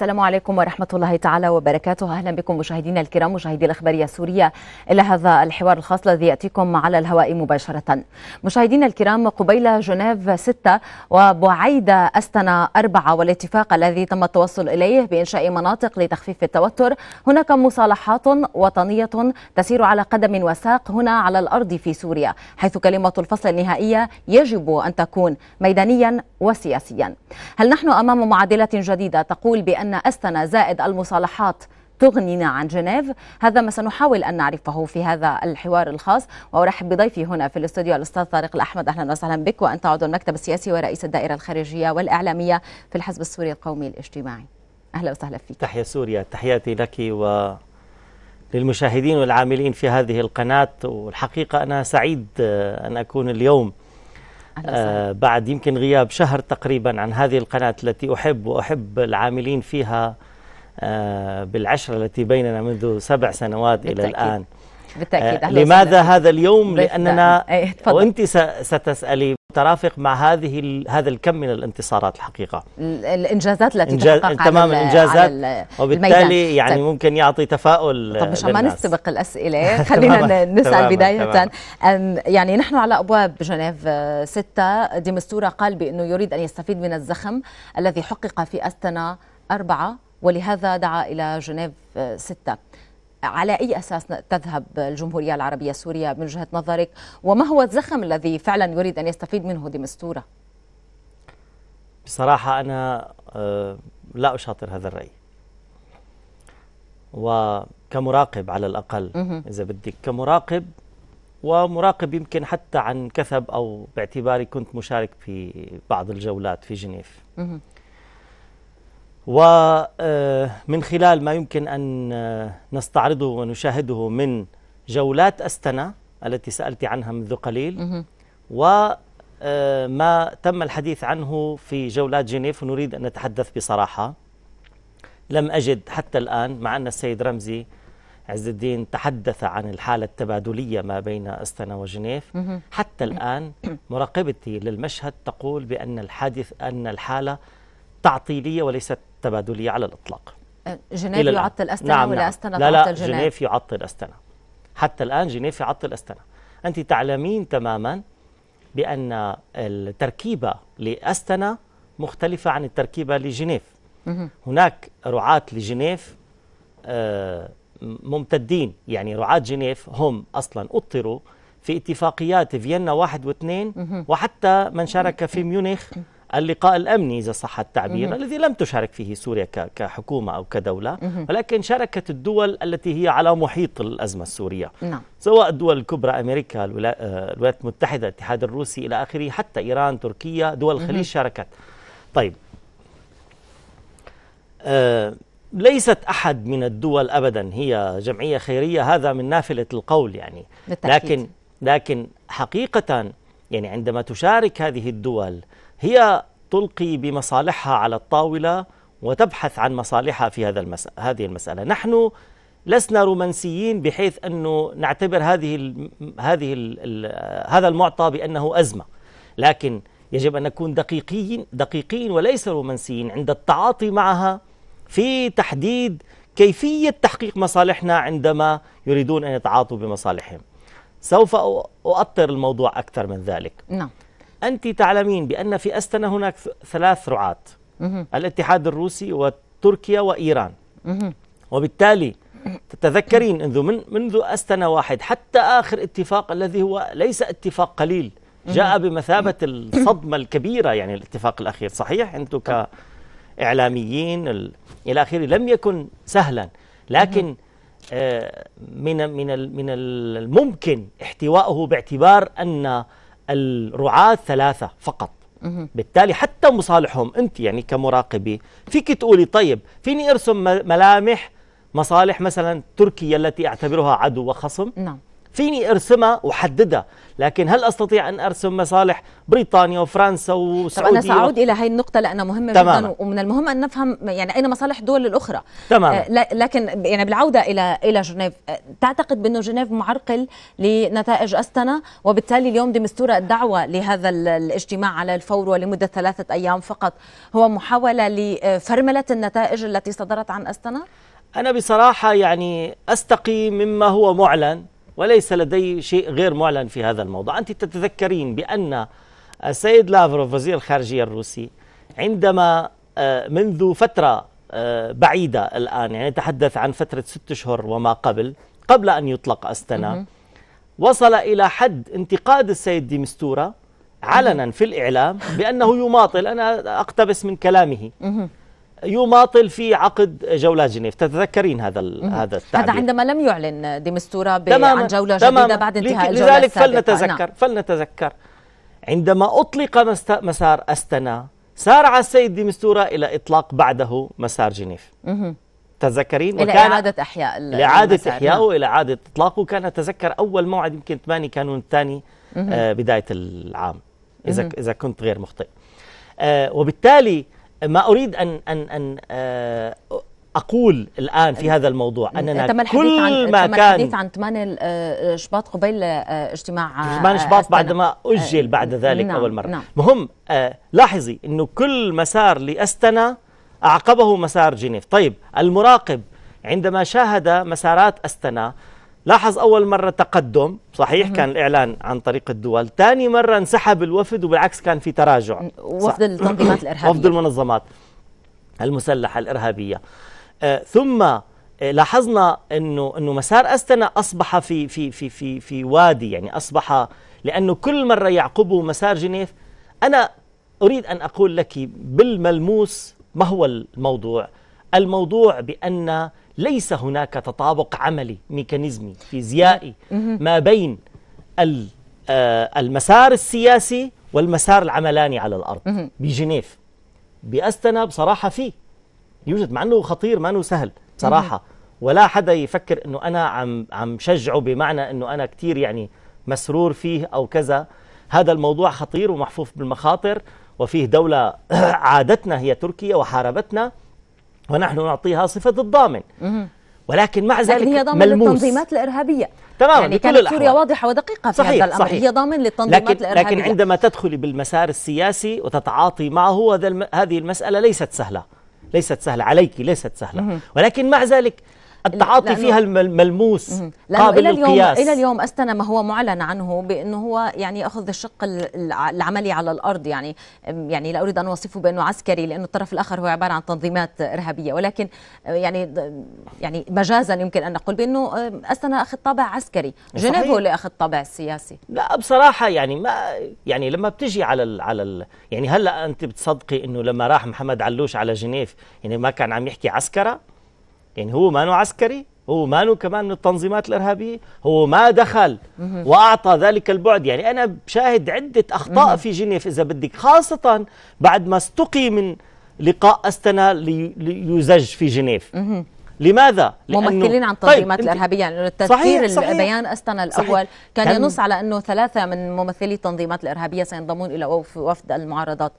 السلام عليكم ورحمة الله تعالى وبركاته أهلا بكم مشاهدينا الكرام مشاهدي الأخبارية السورية إلى هذا الحوار الخاص الذي يأتيكم على الهواء مباشرة مشاهدينا الكرام قبيل جنيف 6 وبعيد أستنا 4 والاتفاق الذي تم التوصل إليه بإنشاء مناطق لتخفيف التوتر هناك مصالحات وطنية تسير على قدم وساق هنا على الأرض في سوريا حيث كلمة الفصل النهائية يجب أن تكون ميدانيا وسياسيا هل نحن أمام معادلة جديدة تقول بأن أن أستنا زائد المصالحات تغنينا عن جنيف هذا ما سنحاول أن نعرفه في هذا الحوار الخاص وأرحب بضيفي هنا في الاستوديو الأستاذ طارق الأحمد أهلا وسهلا بك وأنت عضو المكتب السياسي ورئيس الدائرة الخارجية والإعلامية في الحزب السوري القومي الاجتماعي أهلا وسهلا فيك تحيا سوريا تحياتي لك و للمشاهدين والعاملين في هذه القناة والحقيقة أنا سعيد أن أكون اليوم آه، بعد يمكن غياب شهر تقريبا عن هذه القناة التي أحب وأحب العاملين فيها آه، بالعشرة التي بيننا منذ سبع سنوات بالتأكيد. إلى الآن بالتأكيد آه، لماذا سنة. هذا اليوم؟ لأننا نعم. إيه، وأنت ستسألي ترافق مع هذه هذا الكم من الانتصارات الحقيقه الانجازات التي إنجاز تحقق تمام على الانجازات على وبالتالي يعني طيب. ممكن يعطي تفاؤل طب مشان ما نستبق الاسئله خلينا نسال بدايه تمام. يعني نحن على ابواب جنيف 6 آه، ديمستورا قال بانه يريد ان يستفيد من الزخم الذي حقق في استنا أربعة ولهذا دعا الى جنيف 6 آه، على أي أساس تذهب الجمهورية العربية السورية من وجهة نظرك وما هو الزخم الذي فعلا يريد أن يستفيد منه دمستورة بصراحة أنا آه، لا أشاطر هذا الرأي وكمراقب على الأقل إذا بدك كمراقب ومراقب يمكن حتى عن كثب أو باعتباري كنت مشارك في بعض الجولات في جنيف ومن آه، خلال ما يمكن أن آه، نستعرضه ونشاهده من جولات أستنا التي سألت عنها منذ قليل وما آه، تم الحديث عنه في جولات جنيف ونريد أن نتحدث بصراحة لم أجد حتى الآن مع أن السيد رمزي عز الدين تحدث عن الحالة التبادلية ما بين أستنا وجنيف حتى الآن مراقبتي للمشهد تقول بأن الحادث أن الحالة تعطيلية وليست تبادلية على الإطلاق أه، نعم، نعم. جنيف يعطل أستنا نعم ولا أستنا لا لا تعطل جنيف. جنيف يعطل أستنا حتى الآن جنيف يعطل أستنا أنت تعلمين تماما بأن التركيبة لأستنا مختلفة عن التركيبة لجنيف هناك رعاة لجنيف أه، ممتدين يعني رعاة جنيف هم أصلا أطروا في اتفاقيات فيينا واحد واثنين وحتى من شارك في ميونخ اللقاء الأمني إذا صح التعبير الذي لم تشارك فيه سوريا كحكومة أو كدولة ولكن شاركت الدول التي هي على محيط الأزمة السورية نعم. سواء الدول الكبرى أمريكا آه، الولايات المتحدة الاتحاد الروسي إلى آخره حتى إيران تركيا دول الخليج شاركت طيب آه ليست أحد من الدول أبدا هي جمعية خيرية هذا من نافلة القول يعني بالتأكيد. لكن لكن حقيقة يعني عندما تشارك هذه الدول هي تلقي بمصالحها على الطاولة وتبحث عن مصالحها في هذا المس... هذه المسألة نحن لسنا رومانسيين بحيث أنه نعتبر هذه ال... هذه ال... ال... هذا المعطى بأنه أزمة لكن يجب أن نكون دقيقين دقيقين وليس رومانسيين عند التعاطي معها في تحديد كيفية تحقيق مصالحنا عندما يريدون أن يتعاطوا بمصالحهم سوف أؤطر الموضوع أكثر من ذلك نعم أنت تعلمين بأن في أستنا هناك ثلاث رعاة الاتحاد الروسي وتركيا وإيران وبالتالي تتذكرين منذ من منذ أستنا واحد حتى آخر اتفاق الذي هو ليس اتفاق قليل جاء بمثابة الصدمة الكبيرة يعني الاتفاق الأخير صحيح أنتم كإعلاميين إلى آخره لم يكن سهلا لكن آه، من من من الممكن احتوائه باعتبار أن الرعاة ثلاثة فقط بالتالي حتى مصالحهم أنت يعني كمراقبة فيك تقولي طيب فيني أرسم ملامح مصالح مثلا تركيا التي أعتبرها عدو وخصم نعم فيني ارسمها وحددها لكن هل استطيع ان ارسم مصالح بريطانيا وفرنسا والسعوديه طب انا ساعود الى هذه النقطه لانها مهمه تماما. جدا ومن المهم ان نفهم يعني اين مصالح الدول الاخرى تماما آه لكن يعني بالعوده الى الى جنيف آه تعتقد بانه جنيف معرقل لنتائج استنا وبالتالي اليوم دمستوره الدعوه لهذا الاجتماع على الفور ولمده ثلاثه ايام فقط هو محاوله لفرمله النتائج التي صدرت عن استنا انا بصراحه يعني استقي مما هو معلن وليس لدي شيء غير معلن في هذا الموضوع أنت تتذكرين بأن السيد لافروف وزير الخارجية الروسي عندما آه، منذ فترة آه، بعيدة الآن يعني نتحدث عن فترة ست أشهر وما قبل قبل أن يطلق أستنا وصل إلى حد انتقاد السيد ديمستورة علنا في الإعلام بأنه يماطل أنا أقتبس من كلامه يماطل في عقد جولات جنيف تتذكرين هذا هذا التعبير هذا عندما لم يعلن ديمستورا عن جوله جديده بعد انتهاء الجوله لذلك فلنتذكر نعم. فلنتذكر عندما اطلق مسار استنا سارع السيد ديمستورا الى اطلاق بعده مسار جنيف تذكرين تتذكرين وكان إلى إعادة إحياء لإعادة إحيائه إلى إعادة نعم. إطلاقه كان أتذكر أول موعد يمكن 8 كانون الثاني آه بداية العام إذا إذا كنت غير مخطئ آه وبالتالي ما أريد أن أن أن آه، أقول الآن في هذا الموضوع أننا تم كل عن ما تم كان الحديث عن 8 شباط آه، قبيل آه، اجتماع 8 شباط بعدما أجل بعد نعم، ذلك نعم أول مرة نعم مهم لاحظي أنه كل مسار لأستنا أعقبه مسار جنيف طيب المراقب عندما شاهد مسارات أستنا لاحظ أول مرة تقدم صحيح مم. كان الإعلان عن طريق الدول ثاني مرة انسحب الوفد وبالعكس كان في تراجع وفد التنظيمات الإرهابية وفد المنظمات المسلحة الإرهابية آه ثم آه، لاحظنا انه انه مسار استنا اصبح في في في في في وادي يعني اصبح لانه كل مره يعقبه مسار جنيف انا اريد ان اقول لك بالملموس ما هو الموضوع؟ الموضوع بان ليس هناك تطابق عملي ميكانيزمي فيزيائي ما بين آه، المسار السياسي والمسار العملاني على الارض بجنيف باستنا بصراحه فيه يوجد مع انه خطير ما انه سهل صراحه ولا حدا يفكر انه انا عم عم شجعه بمعنى انه انا كثير يعني مسرور فيه او كذا هذا الموضوع خطير ومحفوف بالمخاطر وفيه دوله عادتنا هي تركيا وحاربتنا ونحن نعطيها صفة الضامن ولكن مع ذلك لكن هي ضامن ملموس. للتنظيمات الارهابيه تماما يعني كانت سوريا واضحه ودقيقه في صحيح هذا الامر صحيح. هي ضامن للتنظيمات لكن الارهابيه لكن عندما تدخلي بالمسار السياسي وتتعاطي معه هذه المساله ليست سهله ليست سهله عليك ليست سهله ولكن مع ذلك التعاطي فيها الملموس قابل إلى اليوم للقياس الى اليوم استنى ما هو معلن عنه بانه هو يعني ياخذ الشق العملي على الارض يعني يعني لا اريد ان اوصفه بانه عسكري لانه الطرف الاخر هو عباره عن تنظيمات ارهابيه ولكن يعني يعني مجازا يمكن ان نقول بانه استنى اخذ طابع عسكري جنيف هو اللي اخذ طابع سياسي لا بصراحه يعني ما يعني لما بتجي على الـ على الـ يعني هلا انت بتصدقي انه لما راح محمد علوش على جنيف يعني ما كان عم يحكي عسكره يعني هو ما عسكري هو ما كمان من التنظيمات الإرهابية هو ما دخل وأعطى ذلك البعد يعني أنا بشاهد عدة أخطاء في جنيف إذا بدك خاصة بعد ما استقي من لقاء أستنا ليزج في جنيف لماذا؟ ممثلين عن التنظيمات طيب الارهابيه يعني التذكير صحيح البيان استنى الاول صحيح كان, كان ينص على انه ثلاثه من ممثلي التنظيمات الارهابيه سينضمون الى وفد المعارضات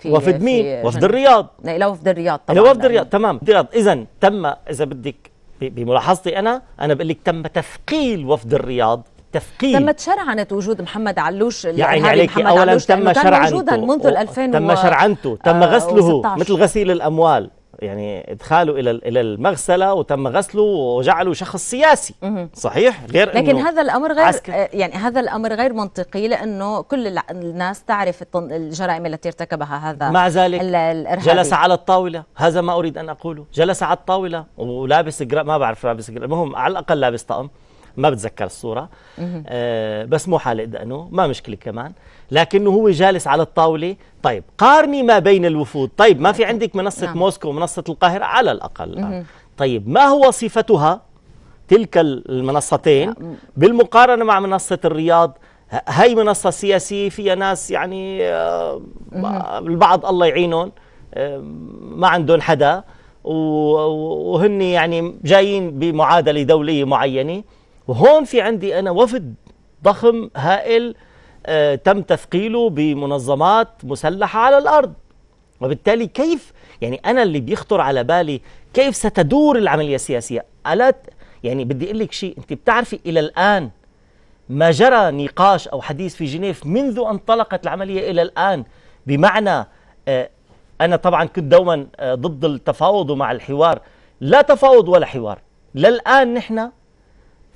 في وفد مين؟ وفد الرياض الى وفد الرياض طبعا الى وفد الرياض تمام اذا تم اذا بدك بملاحظتي انا انا بقول لك تم تثقيل وفد الرياض تثقيل تم شرعنة وجود محمد علوش يعني عليك اولا تم شرعنته منذ 2000 تم شرعنته تم غسله آه، مثل غسيل الاموال يعني ادخاله الى الى المغسله وتم غسله وجعله شخص سياسي صحيح غير لكن إنه هذا الامر غير عسكر. آه، يعني هذا الامر غير منطقي لانه كل الناس تعرف الجرائم التي ارتكبها هذا مع ذلك الارهابي جلس على الطاوله هذا ما اريد ان اقوله جلس على الطاوله ولابس ما بعرف لابس المهم على الاقل لابس طقم ما بتذكر الصوره آه بس مو حالق دقنه ما مشكله كمان لكنه هو جالس على الطاوله طيب قارني ما بين الوفود طيب ما في عندك منصه نعم. موسكو ومنصه القاهره على الاقل الان آه. طيب ما هو صفتها تلك المنصتين نعم. بالمقارنه مع منصه الرياض هي منصة سياسية فيها ناس يعني آه، البعض الله يعينهم آه، ما عندهم حدا وهن يعني جايين بمعادلة دولية معينة وهون في عندي أنا وفد ضخم هائل آه تم تثقيله بمنظمات مسلحة على الأرض وبالتالي كيف يعني أنا اللي بيخطر على بالي كيف ستدور العملية السياسية ألا يعني بدي أقول لك شيء أنت بتعرفي إلى الآن ما جرى نقاش أو حديث في جنيف منذ أن انطلقت العملية إلى الآن بمعنى آه أنا طبعا كنت دوما آه ضد التفاوض مع الحوار لا تفاوض ولا حوار للآن نحن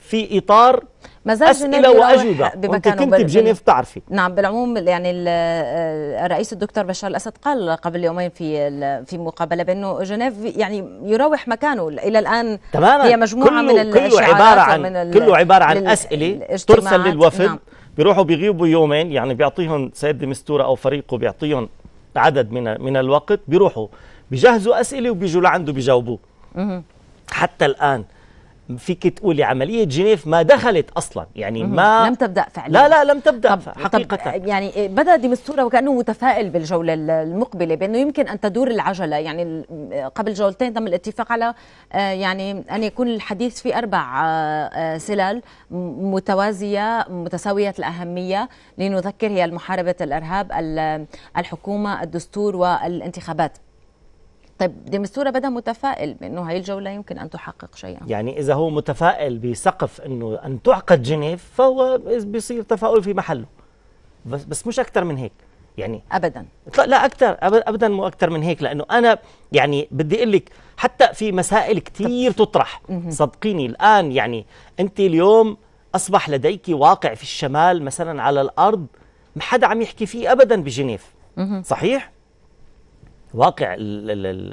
في اطار ما اسئله واجوبه وانت كنت بجنيف تعرفي نعم بالعموم يعني آه، الرئيس الدكتور بشار الاسد قال قبل يومين في في مقابله بانه جنيف يعني يراوح مكانه الى الان تماما هي مجموعه كله من كله عباره عن كله عباره عن اسئله ترسل للوفد نعم. بيروحوا بيغيبوا يومين يعني بيعطيهم سيد دمستورة او فريقه بيعطيهم عدد من من الوقت بيروحوا بيجهزوا اسئله وبيجوا لعنده بيجاوبوه حتى الان فيك تقولي عملية جنيف ما دخلت أصلا يعني ما لم تبدأ فعلا لا لا لم تبدأ طب حقيقة طب يعني بدأ ديمستورا وكأنه متفائل بالجولة المقبلة بأنه يمكن أن تدور العجلة يعني قبل جولتين تم الاتفاق على آه، يعني أن يكون الحديث في أربع آه، آه، سلال متوازية متساوية الأهمية لنذكر هي المحاربة الإرهاب الحكومة الدستور والانتخابات طيب ديمستورا بدا متفائل بانه هي الجوله يمكن ان تحقق شيئا يعني اذا هو متفائل بسقف انه ان تعقد جنيف فهو بيصير تفاؤل في محله بس بس مش اكثر من هيك يعني ابدا لا اكثر ابدا مو اكثر من هيك لانه انا يعني بدي اقول لك حتى في مسائل كثير تطرح صدقيني الان يعني انت اليوم اصبح لديك واقع في الشمال مثلا على الارض ما حدا عم يحكي فيه ابدا بجنيف صحيح واقع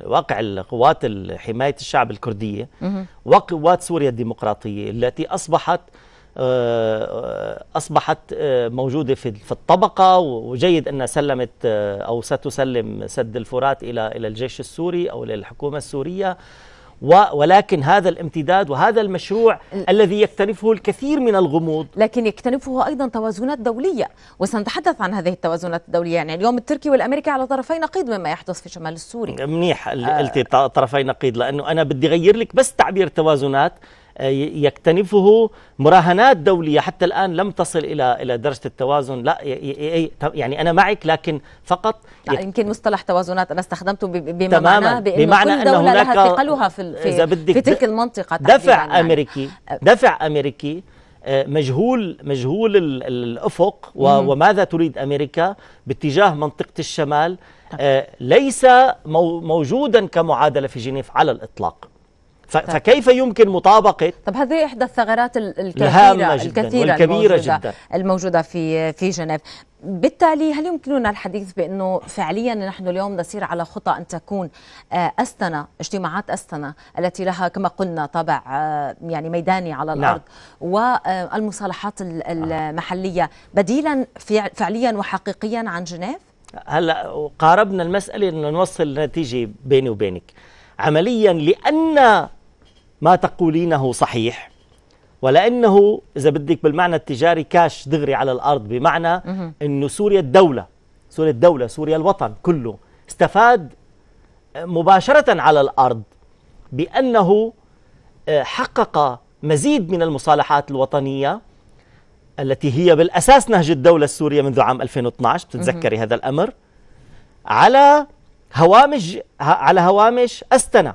واقع القوات حمايه الشعب الكرديه وقوات سوريا الديمقراطيه التي اصبحت آه، آه، اصبحت آه، موجوده في في الطبقه وجيد انها سلمت او ستسلم سد الفرات الى الى الجيش السوري او للحكومة السوريه ولكن هذا الامتداد وهذا المشروع الذي يكتنفه الكثير من الغموض لكن يكتنفه أيضا توازنات دولية وسنتحدث عن هذه التوازنات الدولية يعني اليوم التركي والأمريكي على طرفي نقيض مما يحدث في الشمال السوري منيح قلتي آه طرفي نقيض لأنه أنا بدي أغير لك بس تعبير توازنات يكتنفه مراهنات دولية حتى الآن لم تصل إلى إلى درجة التوازن لا يعني أنا معك لكن فقط لا يمكن مصطلح توازنات أنا استخدمته بمعنى تماما بأنه بمعنى كل دولة أن هناك لها ثقلها في, في, في تلك المنطقة يعني. أه. دفع أمريكي دفع أه، أمريكي مجهول مجهول الافق وماذا تريد امريكا باتجاه منطقه الشمال نعم. أه، ليس موجودا كمعادله في جنيف على الاطلاق طيب. فكيف يمكن مطابقة طب هذه إحدى الثغرات الكثيرة جداً الكثيرة والكبيرة الموجودة, جدا. الموجودة في في جنيف بالتالي هل يمكننا الحديث بأنه فعليا نحن اليوم نسير على خطى أن تكون آه، أستنا اجتماعات أستنا التي لها كما قلنا طابع آه، يعني ميداني على نعم. الأرض نعم. والمصالحات المحلية بديلا فعليا وحقيقيا عن جنيف هلا قاربنا المسألة أن نوصل نتيجة بيني وبينك عمليا لأن ما تقولينه صحيح ولانه اذا بدك بالمعنى التجاري كاش دغري على الارض بمعنى انه سوريا الدوله سوريا الدوله سوريا الوطن كله استفاد آه، مباشره على الارض بانه آه، حقق مزيد من المصالحات الوطنيه التي هي بالاساس نهج الدوله السوريه منذ عام 2012 بتتذكري هذا الامر على هوامش على هوامش استنى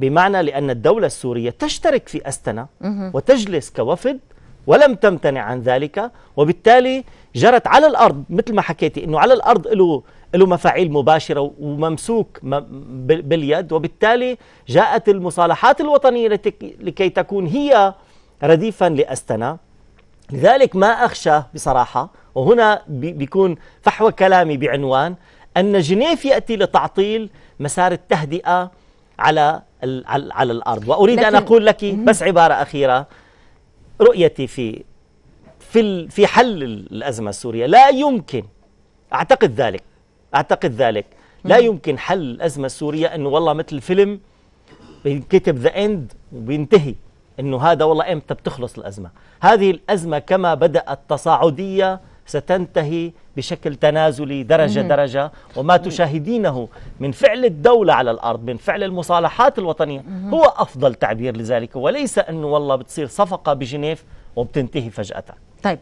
بمعنى لأن الدولة السورية تشترك في أستنا وتجلس كوفد ولم تمتنع عن ذلك وبالتالي جرت على الأرض مثل ما حكيتي أنه على الأرض له له مفاعيل مباشرة وممسوك باليد وبالتالي جاءت المصالحات الوطنية لكي تكون هي رديفا لأستنا لذلك ما أخشى بصراحة وهنا بيكون فحوى كلامي بعنوان أن جنيف يأتي لتعطيل مسار التهدئة على على الأرض وأريد أن أقول لك بس عبارة أخيرة رؤيتي في في في حل الأزمة السورية لا يمكن أعتقد ذلك أعتقد ذلك لا يمكن حل الأزمة السورية أنه والله مثل فيلم بينكتب ذا اند وبينتهي انه هذا والله امتى بتخلص الازمه هذه الازمه كما بدات تصاعديه ستنتهي بشكل تنازلي درجة درجة وما تشاهدينه من فعل الدولة على الأرض من فعل المصالحات الوطنية هو أفضل تعبير لذلك وليس أنه والله بتصير صفقة بجنيف وبتنتهي فجأة طيب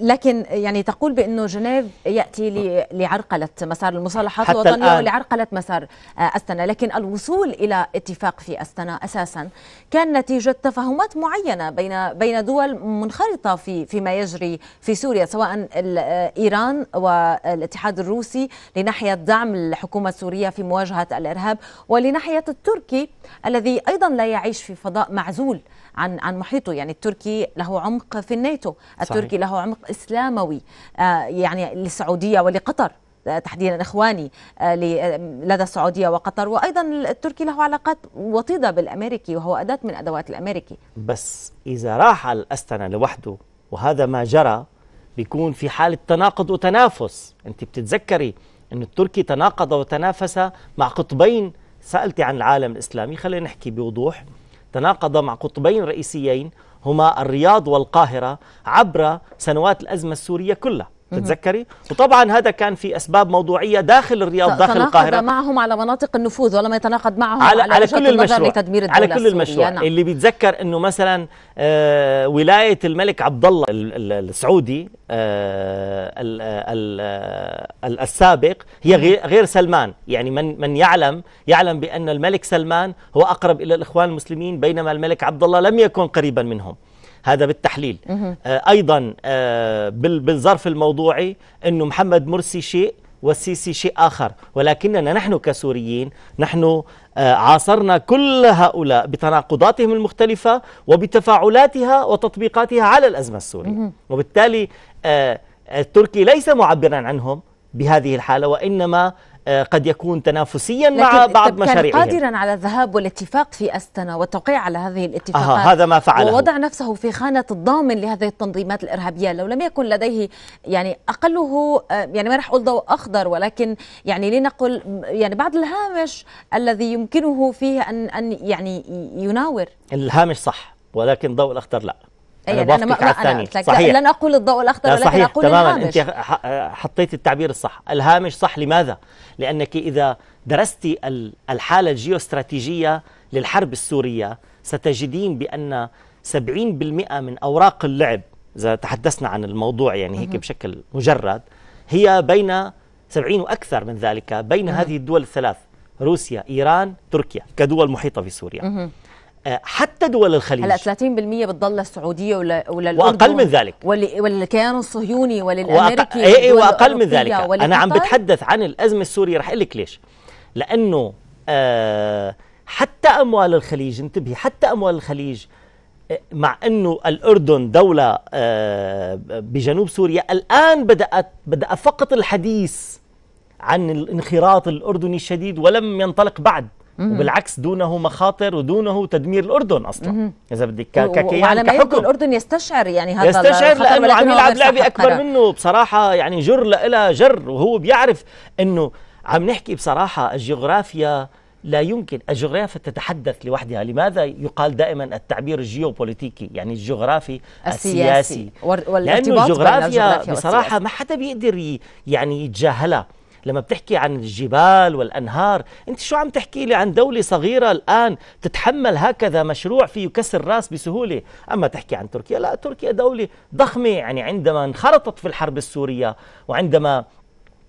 لكن يعني تقول بانه جنيف ياتي لعرقله مسار المصالحات الوطنيه ولعرقله مسار آه، استنا، لكن الوصول الى اتفاق في استنا اساسا كان نتيجه تفاهمات معينه بين بين دول منخرطه في فيما يجري في سوريا سواء آه، ايران والاتحاد الروسي لناحيه دعم الحكومه السوريه في مواجهه الارهاب ولناحيه التركي الذي ايضا لا يعيش في فضاء معزول عن عن محيطه يعني التركي له عمق في الناتو التركي صحيح. له عمق اسلاموي آه، يعني للسعوديه ولقطر آه، تحديدا اخواني آه، لدى السعوديه وقطر وايضا التركي له علاقات وطيده بالامريكي وهو اداه من ادوات الامريكي بس اذا راح الاستنا لوحده وهذا ما جرى بيكون في حاله تناقض وتنافس انت بتتذكري ان التركي تناقض وتنافس مع قطبين سالتي عن العالم الاسلامي خلينا نحكي بوضوح تناقض مع قطبين رئيسيين هما الرياض والقاهرة عبر سنوات الأزمة السورية كلها تتذكري وطبعا هذا كان في اسباب موضوعيه داخل الرياض داخل القاهره معهم على مناطق النفوذ ولم يتناقض معهم على, على, على كل المشروع لتدمير على كل المشروع نعم. اللي بيتذكر انه مثلا آه ولايه الملك عبد الله السعودي آه،, آه السابق هي غير سلمان يعني من من يعلم يعلم بان الملك سلمان هو اقرب الى الاخوان المسلمين بينما الملك عبد الله لم يكن قريبا منهم هذا بالتحليل آه، أيضا آه، بالظرف الموضوعي أنه محمد مرسي شيء والسيسي شيء آخر ولكننا نحن كسوريين نحن آه، عاصرنا كل هؤلاء بتناقضاتهم المختلفة وبتفاعلاتها وتطبيقاتها على الأزمة السورية وبالتالي التركي ليس معبرا عنهم بهذه الحالة وإنما آه، قد يكون تنافسيا مع بعض مشاريعهم كان قادرا على الذهاب والاتفاق في أستنا والتوقيع على هذه الاتفاقات آه هذا ما فعله ووضع نفسه في خانة الضامن لهذه التنظيمات الإرهابية لو لم يكن لديه يعني أقله آه، يعني ما راح أقول ضوء أخضر ولكن يعني لنقل يعني بعض الهامش الذي يمكنه فيه أن أن يعني يناور الهامش صح ولكن ضوء الأخضر لا أنا, أيوة، أنا بوافقك على الثاني صحيح لن أقول الضوء الأخضر ولكن صحيح أقول تماما الهامش أنت حطيت التعبير الصح الهامش صح لماذا؟ لأنك إذا درستي الحالة الجيوستراتيجية للحرب السورية ستجدين بأن 70% من أوراق اللعب إذا تحدثنا عن الموضوع يعني هيك بشكل مجرد هي بين 70 وأكثر من ذلك بين هذه الدول الثلاث روسيا إيران تركيا كدول محيطة في سوريا حتى دول الخليج هلا 30% بتضل للسعوديه ولا ولا واقل من ذلك وللكيان الصهيوني وللامريكي وأق... اي إيه، واقل من ذلك انا عم بتحدث عن الازمه السوريه رح اقول لك ليش لانه آه حتى اموال الخليج انتبهي حتى اموال الخليج آه، مع انه الاردن دوله آه بجنوب سوريا الان بدات بدا فقط الحديث عن الانخراط الاردني الشديد ولم ينطلق بعد وبالعكس دونه مخاطر ودونه تدمير الاردن اصلا اذا بدك ككيان وعلى ما الاردن يستشعر يعني هذا يستشعر لانه عم يلعب لعبه اكبر منه بصراحه يعني جر لها جر وهو بيعرف انه عم نحكي بصراحه الجغرافيا لا يمكن الجغرافيا تتحدث لوحدها لماذا يقال دائما التعبير الجيوبوليتيكي يعني الجغرافي السياسي, السياسي. والارتباط لأنه الجغرافيا بصراحة ما حدا بيقدر يعني يتجاهلها لما بتحكي عن الجبال والأنهار أنت شو عم تحكي لي عن دولة صغيرة الآن تتحمل هكذا مشروع فيه كسر راس بسهولة أما تحكي عن تركيا لا تركيا دولة ضخمة يعني عندما انخرطت في الحرب السورية وعندما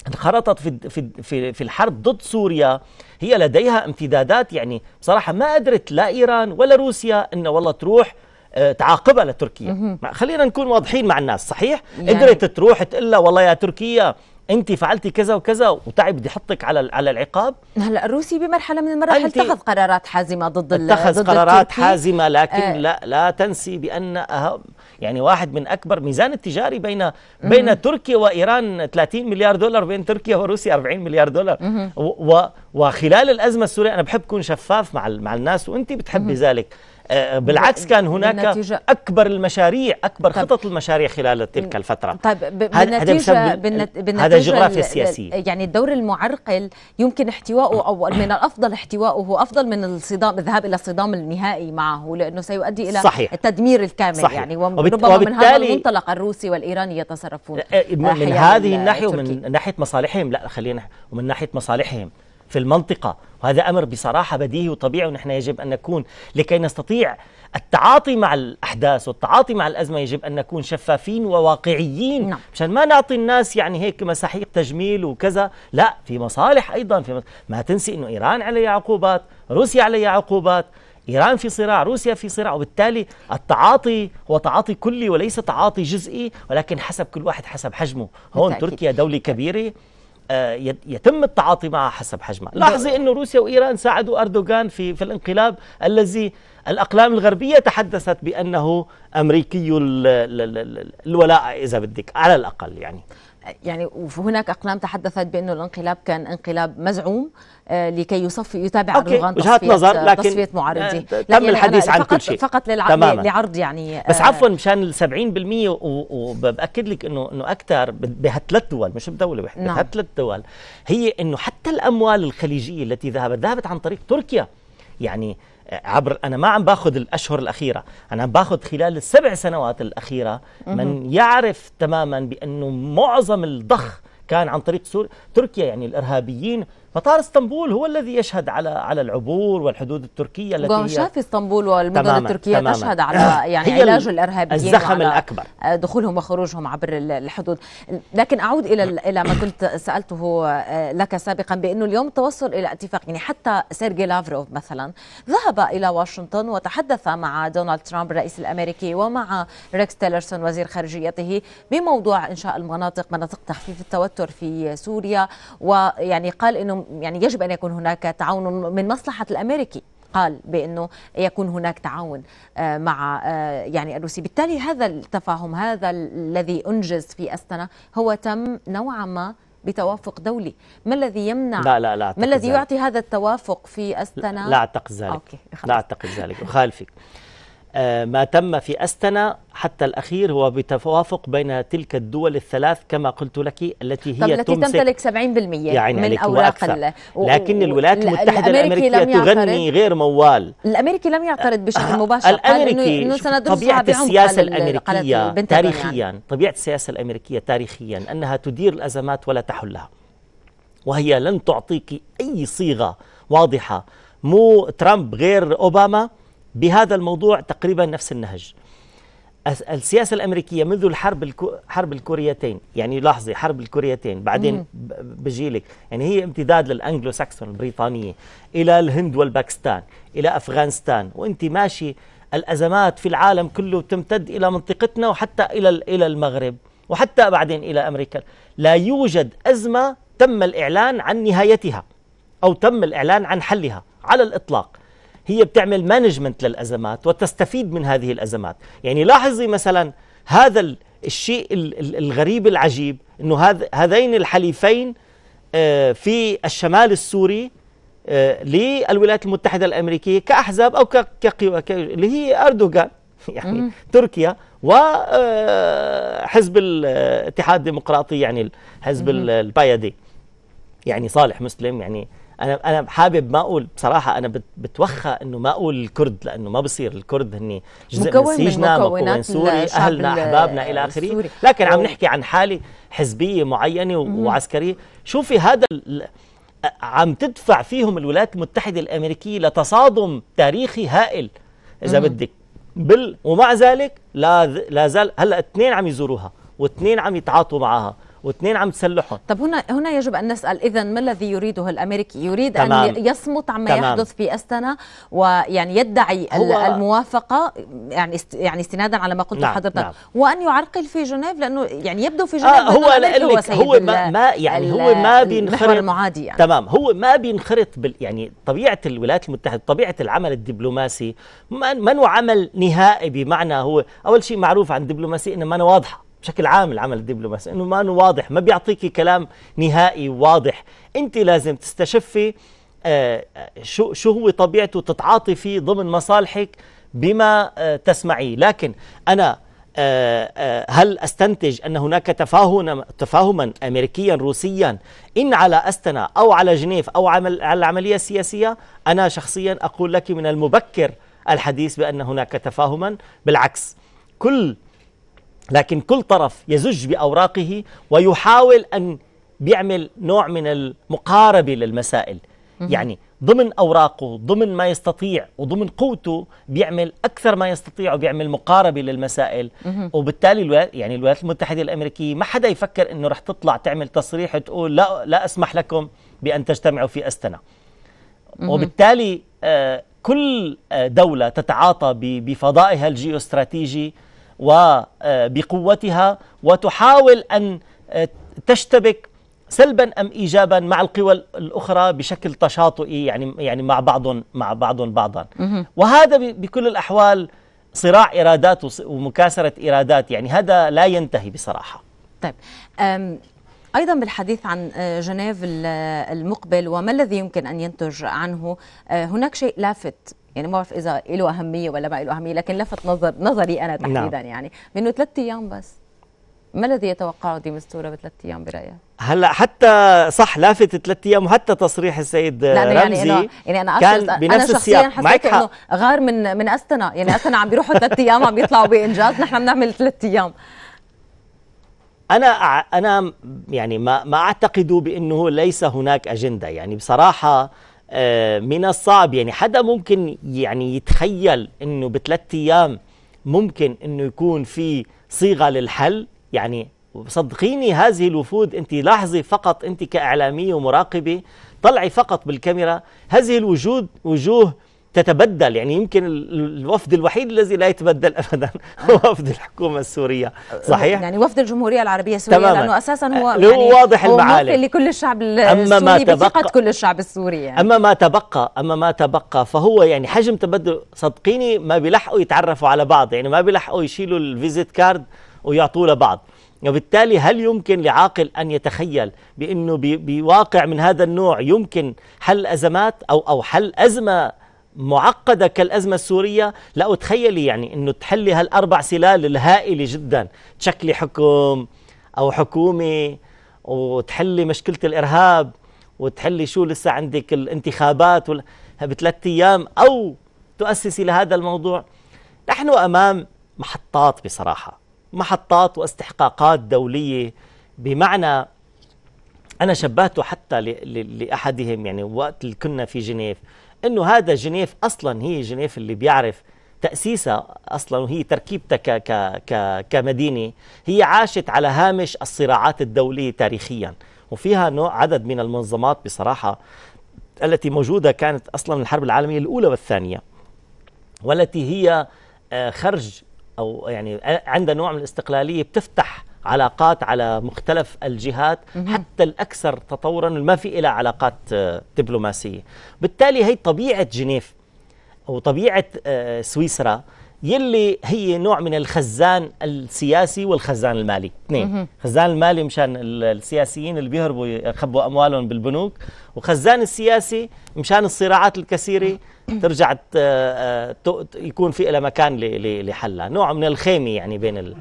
انخرطت في في في الحرب ضد سوريا هي لديها امتدادات يعني بصراحه ما قدرت لا ايران ولا روسيا انه والله تروح آه، تعاقبها لتركيا خلينا نكون واضحين مع الناس صحيح يعني قدرت تروح تقول والله يا تركيا انت فعلتي كذا وكذا وتعب بدي احطك على على العقاب هلا الروسي بمرحله من المراحل اتخذ قرارات حازمه ضد اتخذ ضد قرارات التركي. حازمه لكن آه. لا لا تنسي بان أهم يعني واحد من اكبر ميزان التجاري بين بين مم. تركيا وايران 30 مليار دولار بين تركيا وروسيا 40 مليار دولار و وخلال الازمه السوريه انا بحب اكون شفاف مع مع الناس وانت بتحبي مم. ذلك آه، بالعكس كان هناك بالنتيجة اكبر المشاريع اكبر طيب خطط المشاريع خلال تلك الفتره طيب بالنتيجه بالنتيجه هذا الجغرافيا السياسيه يعني الدور المعرقل يمكن احتوائه او من الافضل احتوائه افضل من الصدام الذهاب الى الصدام النهائي معه لانه سيؤدي الى صحيح التدمير الكامل صحيح يعني وربما من هذا المنطلق الروسي والايراني يتصرفون آه، آه، من, من هذه الناحيه ومن ناحيه مصالحهم لا خلينا ومن ناحيه مصالحهم في المنطقة وهذا أمر بصراحة بديهي وطبيعي ونحن يجب أن نكون لكي نستطيع التعاطي مع الأحداث والتعاطي مع الأزمة يجب أن نكون شفافين وواقعيين نعم. مشان ما نعطي الناس يعني هيك مساحيق تجميل وكذا لا في مصالح أيضا في ما تنسي أنه إيران عليها عقوبات روسيا عليها عقوبات إيران في صراع روسيا في صراع وبالتالي التعاطي هو تعاطي كلي وليس تعاطي جزئي ولكن حسب كل واحد حسب حجمه هون تركيا دولة كبيرة آه، يتم التعاطي معها حسب حجمها لاحظي أن روسيا وإيران ساعدوا أردوغان في, في الانقلاب الذي الأقلام الغربية تحدثت بأنه أمريكي الولاء إذا بدك على الأقل يعني يعني وهناك أقلام تحدثت بأنه الانقلاب كان انقلاب مزعوم آه، لكي يصفي يتابع أوكي. الرغان وجهات تصفية نظر لكن تصفية آه، معارضي تم الحديث عن كل شيء فقط تماما. لعرض يعني بس آه، عفوا مشان ال 70% وباكد لك انه انه اكثر بهالثلاث دول مش بدوله وحده نعم. بهالثلاث دول هي انه حتى الاموال الخليجيه التي ذهبت ذهبت عن طريق تركيا يعني عبر انا ما عم باخذ الاشهر الاخيره انا عم باخذ خلال السبع سنوات الاخيره من يعرف تماما بانه معظم الضخ كان عن طريق سوريا تركيا يعني الارهابيين مطار اسطنبول هو الذي يشهد على على العبور والحدود التركيه التي هي في اسطنبول والمدن تماماً التركيه تماماً تشهد على يعني علاج الارهابيين الزخم الاكبر دخولهم وخروجهم عبر الحدود لكن اعود الى الى ما كنت سالته آه، لك سابقا بانه اليوم توصل الى اتفاق يعني حتى سيرجي لافروف مثلا ذهب الى واشنطن وتحدث مع دونالد ترامب الرئيس الامريكي ومع ريكس تيلرسون وزير خارجيته بموضوع انشاء المناطق مناطق تخفيف التوتر في سوريا ويعني قال انه يعني يجب أن يكون هناك تعاون من مصلحة الأمريكي قال بانه يكون هناك تعاون آه، مع آه، يعني الروسي بالتالي هذا التفاهم هذا الذي انجز في استنا هو تم نوعا ما بتوافق دولي ما الذي يمنع لا لا لا ما الذي يعطي هذا التوافق في استنا لا اعتقد ذلك أوكي. لا اعتقد ذلك اخالفك آه، ما تم في أستنا حتى الأخير هو بتوافق بين تلك الدول الثلاث كما قلت لك التي هي طب التي تمتلك 70% يعني من أوراق لكن الولايات المتحدة الأمريكية الأمريكية تغني غير موال الأمريكي لم يعترض بشكل آه، مباشر الأمريكي إنه طبيعة السياسة الأمريكية تاريخيا طبيعة السياسة الأمريكية تاريخيا أنها تدير الأزمات ولا تحلها وهي لن تعطيك أي صيغة واضحة مو ترامب غير أوباما بهذا الموضوع تقريبا نفس النهج السياسة الأمريكية منذ الحرب الكو... حرب الكوريتين يعني لاحظي حرب الكوريتين بعدين بجيلك يعني هي امتداد للأنجلو ساكسون البريطانية إلى الهند والباكستان إلى أفغانستان وأنت ماشي الأزمات في العالم كله تمتد إلى منطقتنا وحتى إلى إلى المغرب وحتى بعدين إلى أمريكا لا يوجد أزمة تم الإعلان عن نهايتها أو تم الإعلان عن حلها على الإطلاق هي بتعمل مانجمنت للأزمات وتستفيد من هذه الأزمات يعني لاحظي مثلا هذا الشيء الغريب العجيب أنه هذين الحليفين آه، في الشمال السوري آه، للولايات المتحدة الأمريكية كأحزاب أو كقوى اللي هي أردوغان يعني تركيا وحزب آه، الاتحاد الديمقراطي يعني حزب البايدي يعني صالح مسلم يعني انا انا حابب ما اقول بصراحه انا بتوخى انه ما اقول الكرد لانه ما بصير الكرد هن جزء من سيجنا مكون سوري اهلنا احبابنا الى اخره لكن عم نحكي عن حاله حزبيه معينه وعسكريه شوفي هذا عم تدفع فيهم الولايات المتحده الامريكيه لتصادم تاريخي هائل اذا بدك بال ومع ذلك لا زال هلا اثنين عم يزوروها واثنين عم يتعاطوا معها واثنين عم تسلحهم طب هنا هنا يجب ان نسال اذا ما الذي يريده الامريكي يريد تمام. ان يصمت عما تمام. يحدث في استنا ويعني يدعي هو الموافقه يعني است يعني استنادا على ما قلت نعم. حضرتك نعم. وان يعرقل في جنيف لانه يعني يبدو في آه، جنيف آه هو هو, هو ما, ما يعني هو ما بينخرط المعادي يعني. تمام هو ما بينخرط بال يعني طبيعه الولايات المتحده طبيعه العمل الدبلوماسي ما عمل نهائي بمعنى هو اول شيء معروف عن الدبلوماسي انه ما واضحه بشكل عام العمل الدبلوماسي انه ما انه واضح ما بيعطيكي كلام نهائي واضح انت لازم تستشفي آه،, آه شو شو هو طبيعته تتعاطي فيه ضمن مصالحك بما آه تسمعيه لكن انا آه, آه، هل استنتج ان هناك تفاهما تفاهما امريكيا روسيا ان على استنا او على جنيف او عمل على العمليه السياسيه انا شخصيا اقول لك من المبكر الحديث بان هناك تفاهما بالعكس كل لكن كل طرف يزج بأوراقه ويحاول أن بيعمل نوع من المقاربة للمسائل يعني ضمن أوراقه ضمن ما يستطيع وضمن قوته بيعمل أكثر ما يستطيع وبيعمل مقاربة للمسائل وبالتالي الولايات يعني الولايات المتحدة الأمريكية ما حدا يفكر أنه رح تطلع تعمل تصريح تقول لا, لا أسمح لكم بأن تجتمعوا في أستنا وبالتالي آه، كل آه، دولة تتعاطى بفضائها الجيوستراتيجي وبقوتها وتحاول أن آه، تشتبك سلبا أم إيجابا مع القوى الأخرى بشكل تشاطئي يعني يعني مع بعض مع بعض بعضا وهذا بكل الأحوال صراع إرادات ومكاسرة إرادات يعني هذا لا ينتهي بصراحة طيب ايضا بالحديث عن آه، جنيف المقبل وما الذي يمكن ان ينتج عنه آه، هناك شيء لافت يعني ما بعرف اذا له اهميه ولا ما له اهميه لكن لفت نظر نظري انا نعم. تحديدا نعم. يعني منه ثلاث ايام بس ما الذي يتوقعه ديمستورا بثلاث ايام برايك؟ هلا حتى صح لافت ثلاث ايام وحتى تصريح السيد يعني رمزي يعني أنا يعني انا كان بنفس أنا السياق حسيت حق غار من من استنا يعني استنا عم بيروحوا ثلاث ايام عم بيطلعوا بانجاز نحن بنعمل ثلاث ايام انا انا يعني ما ما اعتقد بانه ليس هناك اجنده يعني بصراحه آه، من الصعب يعني حدا ممكن يعني يتخيل انه بثلاث ايام ممكن انه يكون في صيغه للحل يعني صدقيني هذه الوفود انت لاحظي فقط انت كاعلاميه ومراقبه طلعي فقط بالكاميرا هذه الوجود وجوه تتبدل يعني يمكن الوفد الوحيد الذي لا يتبدل ابدا هو أه. وفد الحكومه السوريه أه، صحيح أه، يعني وفد الجمهوريه العربيه السوريه تماما. لانه اساسا هو يعني واضح المعالم لكل الشعب السوري ما تبقى كل الشعب السوري يعني. اما ما تبقى اما ما تبقى فهو يعني حجم تبدل صدقيني ما بيلحقوا يتعرفوا على بعض يعني ما بيلحقوا يشيلوا الفيزيت كارد ويعطوه لبعض وبالتالي هل يمكن لعاقل أن يتخيل بأنه بواقع من هذا النوع يمكن حل أزمات أو, أو حل أزمة معقدة كالأزمة السورية لا أتخيلي يعني أنه تحلي هالأربع سلال الهائلة جدا تشكلي حكم أو حكومة وتحلي مشكلة الإرهاب وتحلي شو لسه عندك الانتخابات بثلاث أيام أو تؤسسي لهذا الموضوع نحن أمام محطات بصراحة محطات واستحقاقات دولية بمعنى أنا شبهته حتى لأحدهم يعني وقت اللي كنا في جنيف انه هذا جنيف اصلا هي جنيف اللي بيعرف تأسيسها أصلا وهي تركيبتها ك ك كمدينة هي عاشت على هامش الصراعات الدولية تاريخيا وفيها نوع عدد من المنظمات بصراحة التي موجودة كانت أصلا من الحرب العالمية الأولى والثانية والتي هي آه، خرج أو يعني عندها نوع من الاستقلالية بتفتح علاقات على مختلف الجهات حتى الأكثر تطورا ما في إلى علاقات آه، دبلوماسية بالتالي هي طبيعة جنيف أو طبيعة آه، سويسرا يلي هي نوع من الخزان السياسي والخزان المالي اثنين خزان المالي مشان السياسيين اللي بيهربوا يخبوا اموالهم بالبنوك وخزان السياسي مشان الصراعات الكثيره ترجع آه، يكون في لها مكان لحلها نوع من الخيمه يعني بين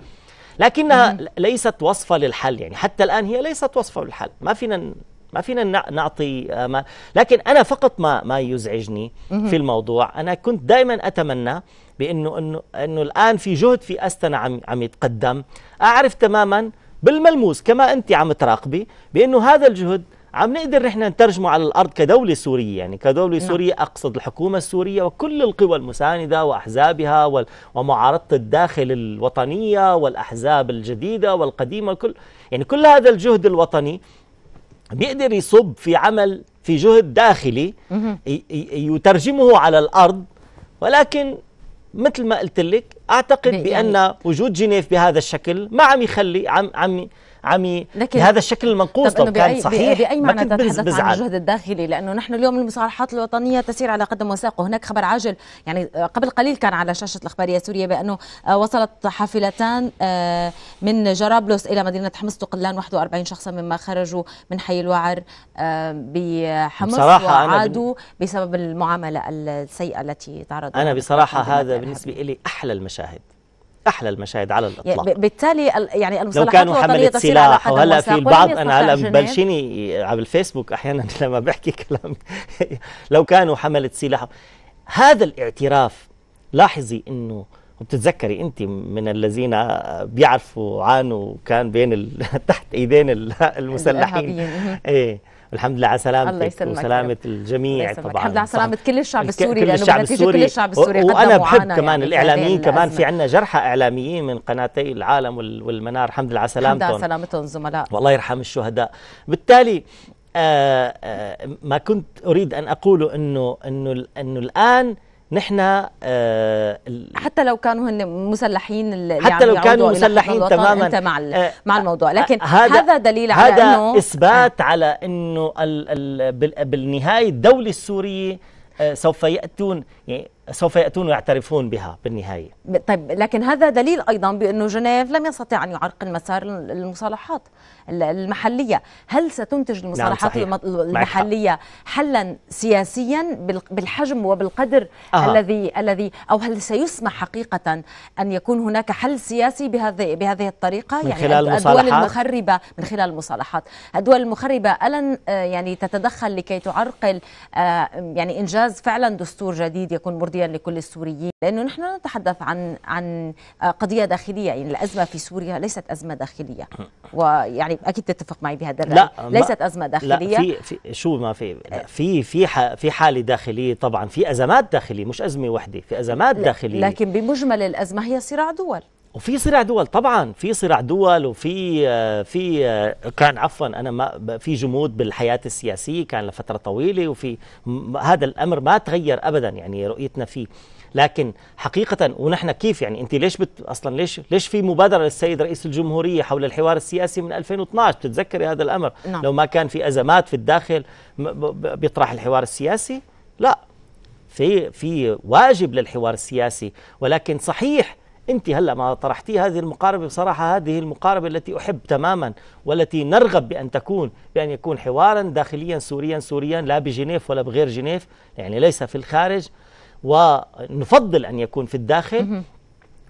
لكنها ليست وصفة للحل يعني حتى الآن هي ليست وصفة للحل ما فينا ما فينا نعطي آه، ما لكن أنا فقط ما ما يزعجني في الموضوع أنا كنت دائما أتمنى بأنه إنه إنه الآن في جهد في أستنا عم عم يتقدم أعرف تماما بالملموس كما أنت عم تراقبي بأنه هذا الجهد عم نقدر نحن نترجمه على الارض كدوله سوريه يعني كدوله نعم. سوريه اقصد الحكومه السوريه وكل القوى المسانده واحزابها ومعارضه الداخل الوطنيه والاحزاب الجديده والقديمه كل يعني كل هذا الجهد الوطني بيقدر يصب في عمل في جهد داخلي يترجمه على الارض ولكن مثل ما قلت لك اعتقد يعني بان وجود جنيف بهذا الشكل ما عم يخلي عم عم عمي بهذا الشكل المنقوص لو كان صحيح بأي معنى تتحدث عن الجهد الداخلي لأنه نحن اليوم المصالحات الوطنية تسير على قدم وساق وهناك خبر عاجل يعني قبل قليل كان على شاشة الإخبارية سوريا بأنه آه، وصلت حافلتان آه، من جرابلس إلى مدينة حمص تقلان 41 شخصا مما خرجوا من حي الوعر آه، بحمص وعادوا بسبب المعاملة السيئة التي تعرضوا أنا بصراحة هذا بالنسبة لي أحلى المشاهد احلى المشاهد على يعني الاطلاق بالتالي يعني المصالحات لو كانوا حمله سلاح وهلا في البعض انا هلا مبلشيني على الفيسبوك احيانا لما بحكي كلام لو كانوا حمله سلاح هذا الاعتراف لاحظي انه وبتتذكري انت من الذين بيعرفوا عانوا كان بين تحت ايدين المسلحين ايه الحمد لله على سلامتك الله يسلمك وسلامة الجميع طبعا الحمد لله على سلامة كل الشعب السوري كل لأنه الشعب السوري كل الشعب السوري وأنا بحب كمان يعني الإعلاميين كمان في عندنا جرحى إعلاميين من قناتي العالم والمنار الحمد لله على سلامتهم الحمد لله على سلامتهم زملاء والله يرحم الشهداء بالتالي آآ آه، آآ آه، ما كنت أريد أن أقوله أنه أنه أنه الآن نحن آه حتى لو كانوا هن مسلحين اللي يعني حتى يعني لو كانوا مسلحين تماما انت مع آه مع الموضوع آه، لكن هذا, هذا دليل على هذا انه اثبات آه على انه بالنهايه الدوله السوريه آه سوف ياتون يعني سوف يأتون ويعترفون بها بالنهاية طيب لكن هذا دليل أيضا بأنه جنيف لم يستطع أن يعرقل مسار المصالحات المحلية هل ستنتج نعم، المصالحات نعم المحلية حلا سياسيا بالحجم وبالقدر آه. الذي الذي أو هل سيسمح حقيقة أن يكون هناك حل سياسي بهذه بهذه الطريقة من يعني خلال الدول المخربة من خلال المصالحات الدول المخربة ألن آه، يعني تتدخل لكي تعرقل آه، يعني إنجاز فعلا دستور جديد يكون مرد سوريا لكل السوريين لانه نحن نتحدث عن عن آه، قضيه داخليه يعني الازمه في سوريا ليست ازمه داخليه ويعني اكيد تتفق معي بهذا الراي لا ليست ازمه داخليه لا في, في شو ما في في في في حاله داخليه طبعا في ازمات داخليه مش ازمه وحده في ازمات داخليه لكن بمجمل الازمه هي صراع دول وفي صراع دول طبعا في صراع دول وفي آه، في آه، كان عفوا انا ما في جمود بالحياه السياسيه كان لفتره طويله وفي هذا الامر ما تغير ابدا يعني رؤيتنا فيه لكن حقيقة ونحن كيف يعني أنت ليش بت أصلا ليش ليش في مبادرة للسيد رئيس الجمهورية حول الحوار السياسي من 2012 بتتذكري هذا الأمر نعم. لو ما كان في أزمات في الداخل بيطرح الحوار السياسي لا في في واجب للحوار السياسي ولكن صحيح انت هلا ما طرحتي هذه المقاربه بصراحه هذه المقاربه التي احب تماما والتي نرغب بان تكون بان يكون حوارا داخليا سوريا سوريا لا بجنيف ولا بغير جنيف يعني ليس في الخارج ونفضل ان يكون في الداخل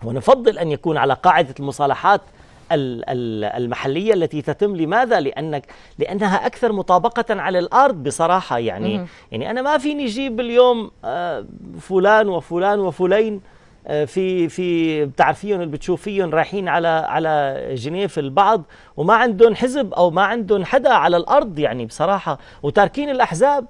ونفضل ان يكون على قاعده المصالحات المحلية التي تتم لماذا؟ لأنك لأنها أكثر مطابقة على الأرض بصراحة يعني يعني أنا ما فيني اجيب اليوم آه، فلان وفلان وفلين في في بتعرفيهم اللي بتشوفيهم رايحين على على جنيف البعض وما عندهم حزب او ما عندهم حدا على الارض يعني بصراحه وتاركين الاحزاب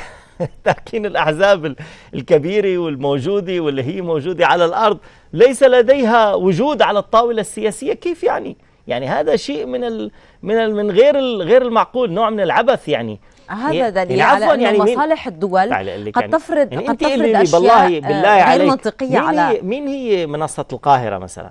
تاركين الاحزاب الكبيره والموجوده واللي هي موجوده على الارض ليس لديها وجود على الطاوله السياسيه كيف يعني؟ يعني هذا شيء من ال من ال من غير ال غير المعقول نوع من العبث يعني هذا دليل يعني على يعني انه مصالح الدول قد تفرض يعني قد إيه تفرض اشياء بالله آه، بالله غير منطقيه على هي مين هي منصه القاهره مثلا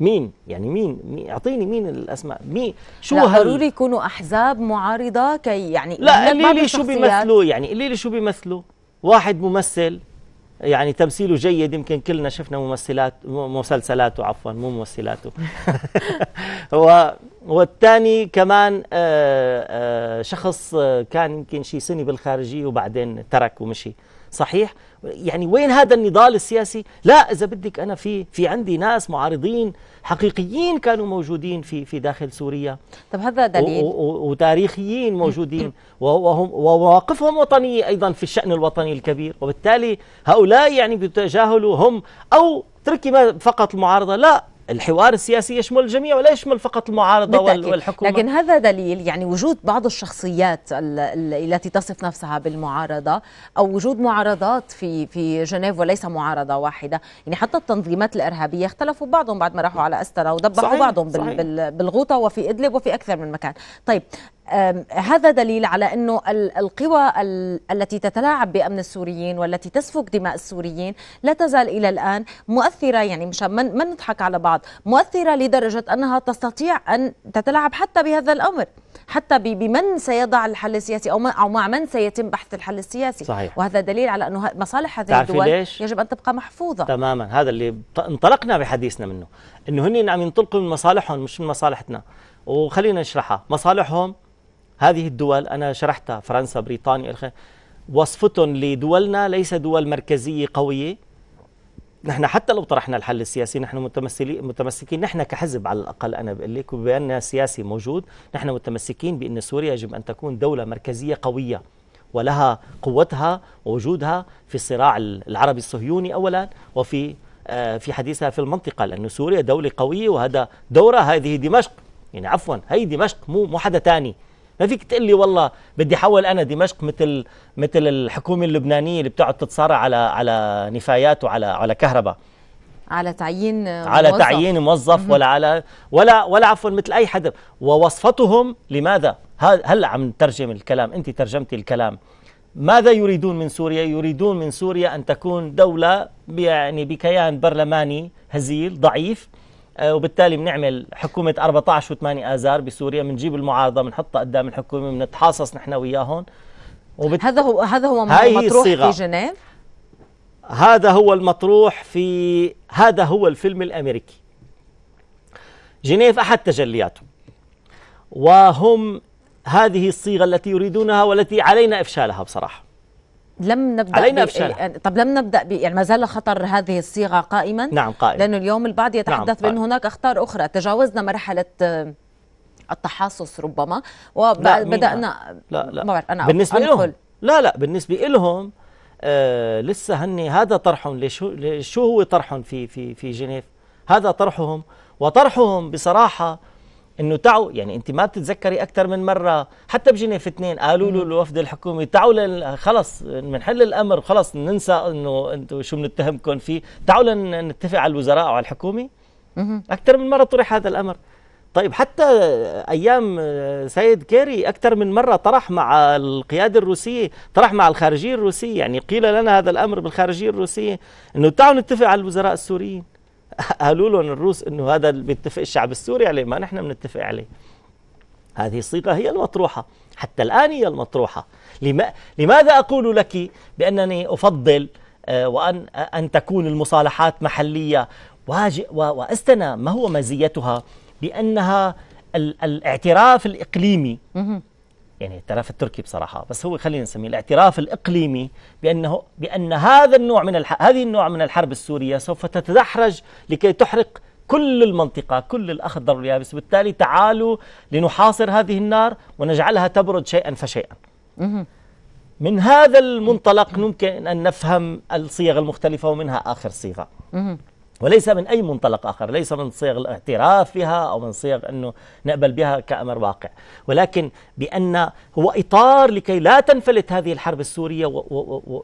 مين يعني مين, مين اعطيني مين الاسماء مين شو لا هل... ضروري يكونوا احزاب معارضه كي يعني لا قولي لي شو بيمثلوا يعني قولي لي شو بيمثلوا واحد ممثل يعني تمثيله جيد يمكن كلنا شفنا ممثلات مسلسلاته عفوا مو ممثلاته هو والثاني كمان آه، آه، شخص آه، كان يمكن شي سنه بالخارجيه وبعدين ترك ومشي صحيح يعني وين هذا النضال السياسي لا إذا بدك أنا في في عندي ناس معارضين حقيقيين كانوا موجودين في في داخل سوريا طب هذا دليل وتاريخيين موجودين وهم ومواقفهم وطنية أيضا في الشأن الوطني الكبير وبالتالي هؤلاء يعني بيتجاهلوا هم أو تركي ما فقط المعارضة لا الحوار السياسي يشمل الجميع ولا يشمل فقط المعارضة بالتأكيد. والحكومة لكن هذا دليل يعني وجود بعض الشخصيات التي تصف نفسها بالمعارضة أو وجود معارضات في في جنيف وليس معارضة واحدة يعني حتى التنظيمات الإرهابية اختلفوا بعضهم بعد ما راحوا على أسترا وذبحوا بعضهم صحيح. بالغوطة وفي إدلب وفي أكثر من مكان طيب هذا دليل على انه القوى التي تتلاعب بامن السوريين والتي تسفك دماء السوريين لا تزال الى الان مؤثره يعني مش ما نضحك على بعض مؤثره لدرجه انها تستطيع ان تتلاعب حتى بهذا الامر حتى بمن سيضع الحل السياسي او او مع من سيتم بحث الحل السياسي صحيح. وهذا دليل على انه مصالح هذه الدول ليش؟ يجب ان تبقى محفوظه تماما هذا اللي انطلقنا بحديثنا منه انه هن عم ينطلقوا من مصالحهم مش من مصالحتنا وخلينا نشرحها مصالحهم هذه الدول أنا شرحتها فرنسا بريطانيا وصفتهم لدولنا ليس دول مركزية قوية نحن حتى لو طرحنا الحل السياسي نحن متمثلين متمسكين نحن كحزب على الاقل انا بقول لك وبأن سياسي موجود نحن متمسكين بان سوريا يجب ان تكون دوله مركزيه قويه ولها قوتها ووجودها في الصراع العربي الصهيوني اولا وفي آه، في حديثها في المنطقه لانه سوريا دوله قويه وهذا دورها هذه دمشق يعني عفوا هي دمشق مو مو حدا ثاني ما فيك تقول لي والله بدي حول انا دمشق مثل مثل الحكومه اللبنانيه اللي بتقعد تتصارع على على نفايات وعلى على كهرباء على تعيين موظف. على تعيين موظف ولا على ولا ولا عفوا مثل اي حدا ووصفتهم لماذا هلا عم نترجم الكلام انت ترجمتي الكلام ماذا يريدون من سوريا يريدون من سوريا ان تكون دوله يعني بكيان برلماني هزيل ضعيف آه، وبالتالي بنعمل حكومة 14 و8 آذار بسوريا بنجيب المعارضة بنحطها قدام الحكومة بنتحاصص نحن وياهم وبت... هذا هو هذا هو مطروح في جنيف هذا هو المطروح في هذا هو الفيلم الأمريكي جنيف أحد تجلياته وهم هذه الصيغة التي يريدونها والتي علينا إفشالها بصراحة لم نبدا علينا افشل يعني طب لم نبدا ب... يعني ما زال خطر هذه الصيغه قائما نعم قائم لانه اليوم البعض نعم، يتحدث نعم بان هناك اخطار اخرى تجاوزنا مرحله آه، التحاصص ربما وبدانا لا لا, ما بعرف انا بالنسبه لهم لهم لا لا بالنسبه لهم آه لسه هني هذا طرحهم لشو شو هو طرحهم في في في جنيف هذا طرحهم وطرحهم بصراحه انه تعوا يعني انت ما بتتذكري اكثر من مره حتى بجنيف اثنين قالوا له الوفد الحكومي تعوا خلص بنحل الامر خلص ننسى انه انتم شو بنتهمكم فيه تعوا نتفق على الوزراء وعلى الحكومه اكثر من مره طرح هذا الامر طيب حتى ايام سيد كيري اكثر من مره طرح مع القياده الروسيه طرح مع الخارجيه الروسيه يعني قيل لنا هذا الامر بالخارجيه الروسيه انه تعالوا نتفق على الوزراء السوريين قالوا لهم الروس انه هذا اللي بيتفق الشعب السوري عليه ما نحن بنتفق عليه هذه الصيغه هي المطروحه حتى الان هي المطروحه لما لماذا اقول لك بانني افضل آه، وان ان تكون المصالحات محليه واستنى ما هو مزيتها بانها الاعتراف الاقليمي يعني الاعتراف التركي بصراحة بس هو خلينا نسميه الاعتراف الإقليمي بأنه بأن هذا النوع من الح... هذه النوع من الحرب السورية سوف تتدحرج لكي تحرق كل المنطقة كل الأخضر واليابس وبالتالي تعالوا لنحاصر هذه النار ونجعلها تبرد شيئا فشيئا من هذا المنطلق ممكن أن نفهم الصيغ المختلفة ومنها آخر صيغة وليس من أي منطلق آخر ليس من صيغ الاعتراف بها أو من صيغ أنه نقبل بها كأمر واقع ولكن بأن هو إطار لكي لا تنفلت هذه الحرب السورية و-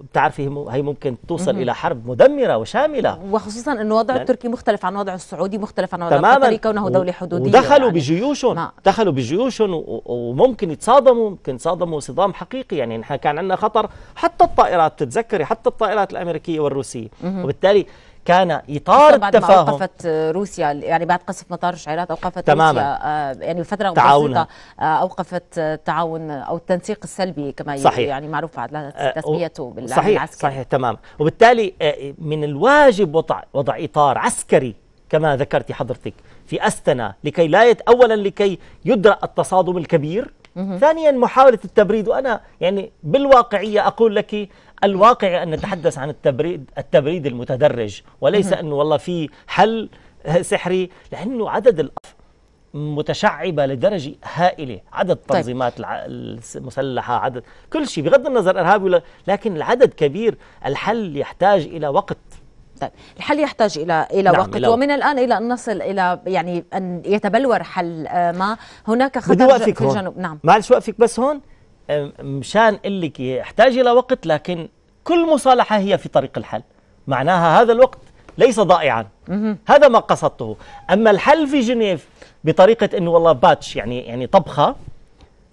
هي ممكن توصل إلى حرب مدمرة وشاملة وخصوصا أن وضع التركي مختلف عن وضع السعودي مختلف عن وضع القطري كونه دولة حدودية ودخلوا يعني بجيوشهم دخلوا بجيوشهم وممكن يتصادموا ممكن يتصادموا صدام حقيقي يعني نحن كان عندنا خطر حتى الطائرات تتذكري حتى الطائرات الأمريكية والروسية وبالتالي كان اطار بعد التفاهم بعد اوقفت روسيا يعني بعد قصف مطار الشعيرات اوقفت تماما روسيا آه، يعني فتره بسيطه آه، اوقفت التعاون او التنسيق السلبي كما صحيح. يعني معروف على آه، تسميته بالعسكري صحيح صحيح تمام وبالتالي من الواجب وضع وضع اطار عسكري كما ذكرت حضرتك في استنا لكي لا يت اولا لكي يدرا التصادم الكبير ثانيا محاوله التبريد وانا يعني بالواقعيه اقول لك الواقع أن نتحدث عن التبريد التبريد المتدرج وليس أنه والله في حل سحري لأنه عدد الأف متشعبة لدرجة هائلة عدد التنظيمات طيب. المسلحة عدد كل شيء بغض النظر إرهابي ولا لكن العدد كبير الحل يحتاج إلى وقت طيب الحل يحتاج الى الى نعم وقت إلى ومن الان الى ان نصل الى يعني ان يتبلور حل آه، ما هناك خطر في الجنوب نعم معلش وقفك بس هون مشان قلك يحتاج الى وقت لكن كل مصالحة هي في طريق الحل معناها هذا الوقت ليس ضائعا هذا ما قصدته أما الحل في جنيف بطريقة أنه والله باتش يعني يعني طبخة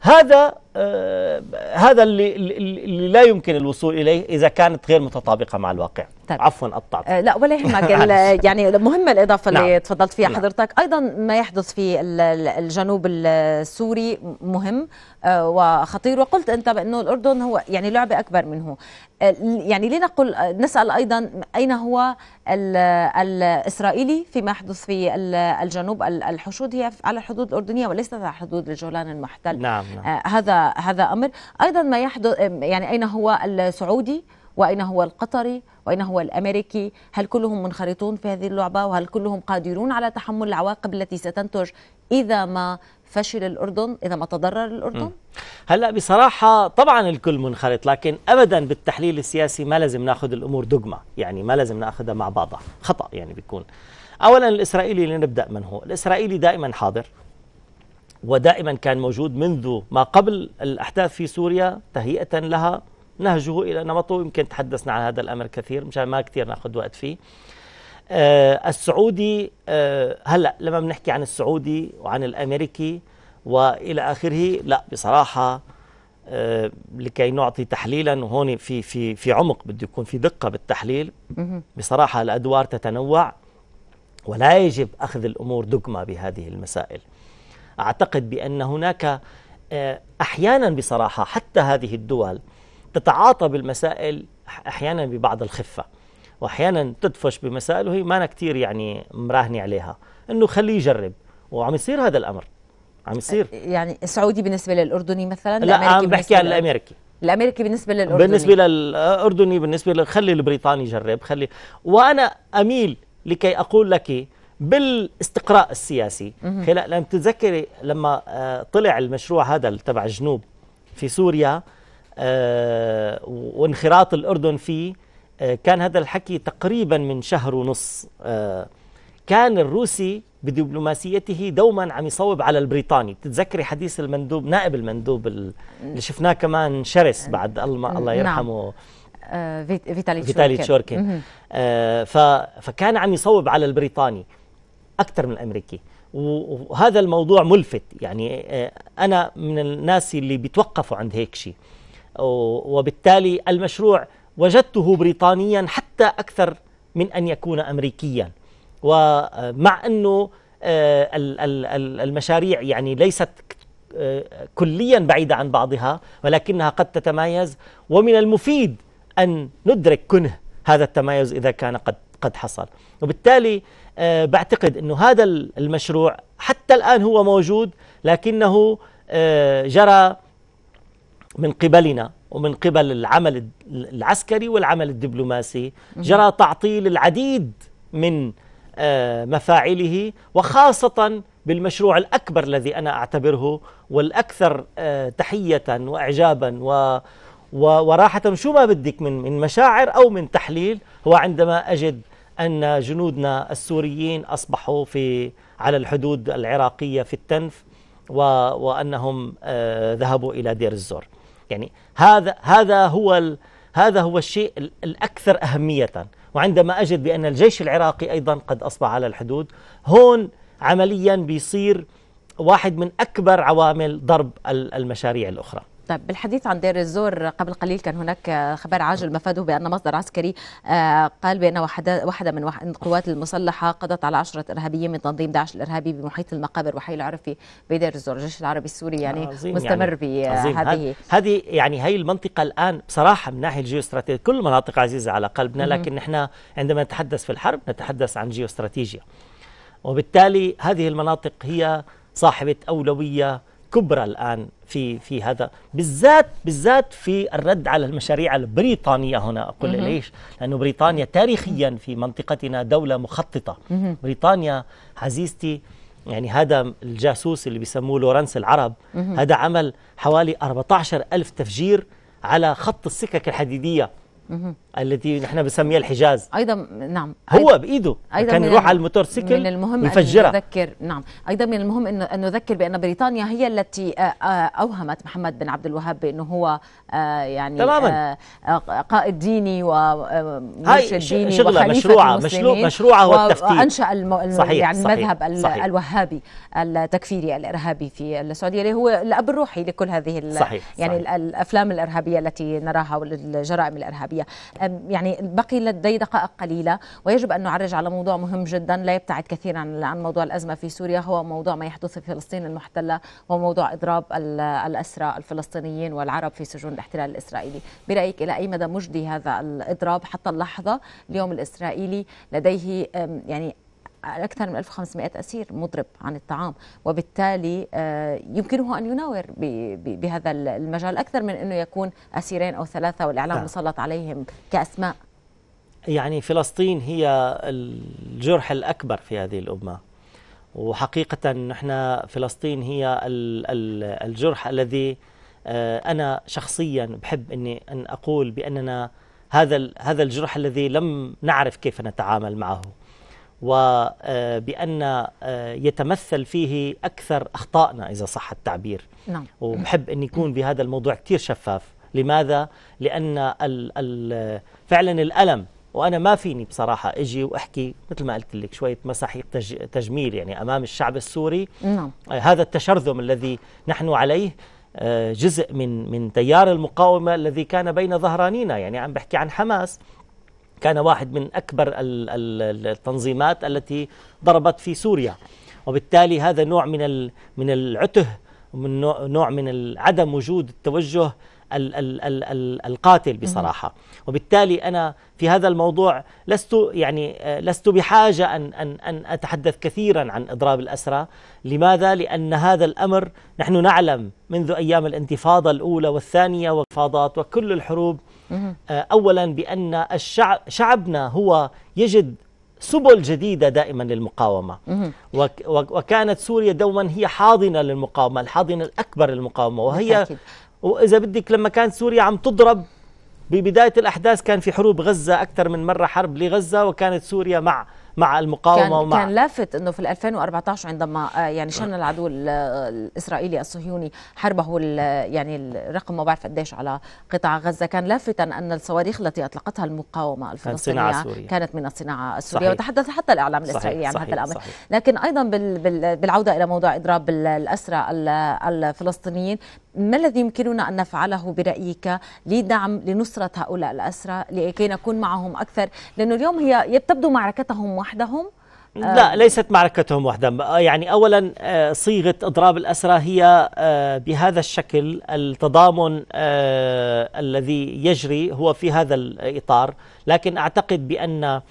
هذا آه هذا اللي, اللي لا يمكن الوصول اليه اذا كانت غير متطابقه مع الواقع طيب. عفوا قطعت آه لا ولا يهمك يعني مهمه الاضافه اللي نعم. تفضلت فيها نعم. حضرتك ايضا ما يحدث في الجنوب السوري مهم آه وخطير وقلت انت بانه الاردن هو يعني لعبه اكبر منه آه، يعني لنقل نسال ايضا اين هو الاسرائيلي فيما يحدث في الجنوب الحشود هي على الحدود الاردنيه وليست على حدود الجولان المحتل نعم, نعم. آه، هذا هذا امر ايضا ما يحدث يعني اين هو السعودي واين هو القطري واين هو الامريكي هل كلهم منخرطون في هذه اللعبه وهل كلهم قادرون على تحمل العواقب التي ستنتج اذا ما فشل الاردن اذا ما تضرر الاردن م. هلا بصراحه طبعا الكل منخرط لكن ابدا بالتحليل السياسي ما لازم ناخذ الامور دقمه يعني ما لازم ناخذها مع بعضها خطا يعني بيكون اولا الاسرائيلي لنبدا من هو الاسرائيلي دائما حاضر ودائما كان موجود منذ ما قبل الأحداث في سوريا تهيئة لها نهجه إلى نمطه يمكن تحدثنا عن هذا الأمر كثير مشان ما كثير ناخذ وقت فيه آه السعودي آه هلا لما بنحكي عن السعودي وعن الامريكي والى اخره لا بصراحه آه لكي نعطي تحليلا وهون في في في عمق بده يكون في دقه بالتحليل بصراحه الادوار تتنوع ولا يجب اخذ الامور دقمه بهذه المسائل أعتقد بأن هناك آه، أحيانا بصراحة حتى هذه الدول تتعاطى بالمسائل أحيانا ببعض الخفة وأحيانا تدفش بمسائل وهي ما أنا كتير يعني مراهنة عليها أنه خليه يجرب وعم يصير هذا الأمر عم يصير يعني سعودي بالنسبة للأردني مثلا لا عم بحكي عن الأمريكي الامريكي بالنسبه للاردني بالنسبه للاردني بالنسبه خلي البريطاني يجرب خلي وانا اميل لكي اقول لك بالاستقراء السياسي خلال لما تتذكري لما آه، طلع المشروع هذا تبع الجنوب في سوريا آه، وانخراط الأردن فيه آه، كان هذا الحكي تقريبا من شهر ونص كان الروسي بدبلوماسيته دوما عم يصوب على البريطاني بتتذكري حديث المندوب نائب المندوب اللي شفناه كمان شرس بعد الله نعم. يرحمه نعم. فيتالي تشوركن فكان عم يصوب على البريطاني اكثر من الامريكي وهذا الموضوع ملفت يعني آه، انا من الناس اللي بيتوقفوا عند هيك شيء وبالتالي المشروع وجدته بريطانيا حتى اكثر من ان يكون امريكيا ومع انه آه، المشاريع يعني ليست آه، كليا بعيده عن بعضها ولكنها قد تتمايز ومن المفيد ان ندرك كنه هذا التمايز اذا كان قد قد حصل وبالتالي آه، بعتقد أنه هذا المشروع حتى الآن هو موجود لكنه آه، جرى من قبلنا ومن قبل العمل العسكري والعمل الدبلوماسي جرى تعطيل العديد من آه، مفاعله وخاصة بالمشروع الأكبر الذي أنا أعتبره والأكثر تحية وإعجابا و وراحة شو ما بدك من من مشاعر أو من تحليل هو عندما أجد أن جنودنا السوريين أصبحوا في على الحدود العراقية في التنف وأنهم آه، ذهبوا إلى دير الزور يعني هذا هذا هو هذا هو الشيء الأكثر أهمية وعندما أجد بأن الجيش العراقي أيضا قد أصبح على الحدود هون عمليا بيصير واحد من أكبر عوامل ضرب المشاريع الأخرى طيب بالحديث عن دير الزور قبل قليل كان هناك خبر عاجل مفاده بأن مصدر عسكري آه، قال بأن واحدة من القوات المسلحة قضت على عشرة إرهابيين من تنظيم داعش الإرهابي بمحيط المقابر وحي العرفي بدير الزور الجيش العربي السوري يعني, يعني، مستمر يعني بهذه هذه يعني هي المنطقة الآن بصراحة من ناحية الجيوستراتيجية كل المناطق عزيزة على قلبنا لكن نحن عندما نتحدث في الحرب نتحدث عن جيوستراتيجيا وبالتالي هذه المناطق هي صاحبة أولوية كبرى الآن في في هذا بالذات بالذات في الرد على المشاريع البريطانية هنا أقول ليش؟ لأنه بريطانيا تاريخيا في منطقتنا دولة مخططة بريطانيا عزيزتي يعني هذا الجاسوس اللي بيسموه لورنس العرب هذا عمل حوالي 14 ألف تفجير على خط السكك الحديدية التي نحن بنسميها الحجاز ايضا نعم أيضاً هو بايده أيضا كان يروح على الموتورسيكل من المهم يفجرها. ان نذكر نعم ايضا من المهم ان نذكر بان بريطانيا هي التي آه، آه، اوهمت محمد بن عبد الوهاب بانه هو آه، يعني تماما قائد ديني ومرشد ديني شغله مشروعه مشروع مشروعه هو التفتيت وانشا الم... صحيح يعني صحيح المذهب صحيح الوهابي التكفيري الارهابي في السعوديه اللي هو الاب الروحي لكل هذه ال... صحيح يعني صحيح الافلام الارهابيه التي نراها والجرائم الارهابيه يعني بقي لدي دقائق قليلة ويجب أن نعرج على موضوع مهم جدا لا يبتعد كثيرا عن موضوع الأزمة في سوريا هو موضوع ما يحدث في فلسطين المحتلة وموضوع إضراب الأسرى الفلسطينيين والعرب في سجون الاحتلال الإسرائيلي برأيك إلى أي مدى مجدي هذا الإضراب حتى اللحظة اليوم الإسرائيلي لديه يعني أكثر من 1500 أسير مضرب عن الطعام وبالتالي آه، يمكنه أن يناور بهذا المجال أكثر من أنه يكون أسيرين أو ثلاثة والإعلام نعم. مسلط عليهم كأسماء يعني فلسطين هي الجرح الأكبر في هذه الأمة وحقيقة نحن فلسطين هي الجرح الذي آه، أنا شخصيا بحب أني أن أقول بأننا هذا هذا الجرح الذي لم نعرف كيف نتعامل معه وبأن آه، يتمثل فيه أكثر أخطائنا إذا صح التعبير نعم. وبحب أن يكون بهذا الموضوع كتير شفاف لماذا؟ لأن ال ال فعلا الألم وأنا ما فيني بصراحة أجي وأحكي مثل ما قلت لك شوية مساحيق تج تجميل يعني أمام الشعب السوري نعم. آه، هذا التشرذم الذي نحن عليه آه، جزء من من تيار المقاومة الذي كان بين ظهرانينا يعني عم بحكي عن حماس كان واحد من أكبر التنظيمات التي ضربت في سوريا وبالتالي هذا نوع من من العته من نوع من عدم وجود التوجه ال ال القاتل بصراحه وبالتالي انا في هذا الموضوع لست يعني آه، لست بحاجه ان ان ان اتحدث كثيرا عن اضراب الاسرى لماذا لان هذا الامر نحن نعلم منذ ايام الانتفاضه الاولى والثانيه والانتفاضات وكل الحروب آه، أولا بأن الشعب شعبنا هو يجد سبل جديدة دائما للمقاومة وكانت سوريا دوما هي حاضنة للمقاومة الحاضنة الأكبر للمقاومة وهي وإذا بدك لما كانت سوريا عم تضرب ببداية الأحداث كان في حروب غزة أكثر من مرة حرب لغزة وكانت سوريا مع مع المقاومه كان ومع كان لافت انه في 2014 عندما آه، يعني شن العدو آه، الاسرائيلي الصهيوني حربه يعني الرقم ما بعرف قديش على قطاع غزه كان لافتا ان الصواريخ التي اطلقتها المقاومه الفلسطينيه كانت, كانت من الصناعه السوريه صحيح. وتحدث حتى الاعلام الاسرائيلي عن يعني هذا الامر صحيح. لكن ايضا بالعوده الى موضوع اضراب الاسرى الفلسطينيين ما الذي يمكننا أن نفعله برأيك لدعم لنصرة هؤلاء الأسرى لكي نكون معهم أكثر لأنه اليوم هي تبدو معركتهم وحدهم آه، لا ليست معركتهم وحدهم آه، يعني أولا آه، صيغة إضراب الأسرى هي بهذا الشكل التضامن الذي يجري هو في هذا الإطار لكن أعتقد بأن